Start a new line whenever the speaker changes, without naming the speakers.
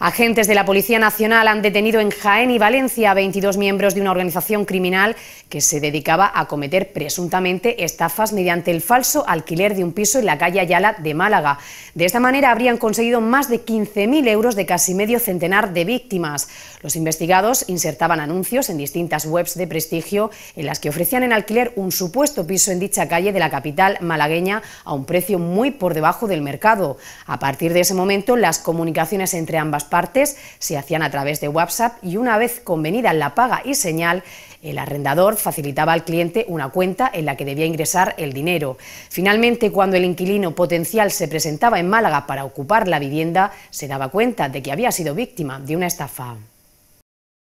Agentes de la Policía Nacional han detenido en Jaén y Valencia a 22 miembros de una organización criminal que se dedicaba a cometer presuntamente estafas mediante el falso alquiler de un piso en la calle Ayala de Málaga. De esta manera habrían conseguido más de 15.000 euros de casi medio centenar de víctimas. Los investigados insertaban anuncios en distintas webs de prestigio en las que ofrecían en alquiler un supuesto piso en dicha calle de la capital malagueña a un precio muy por debajo del mercado. A partir de ese momento, las comunicaciones entre ambas partes, se hacían a través de WhatsApp y una vez convenida la paga y señal, el arrendador facilitaba al cliente una cuenta en la que debía ingresar el dinero. Finalmente, cuando el inquilino potencial se presentaba en Málaga para ocupar la vivienda, se daba cuenta de que había sido víctima de una estafa.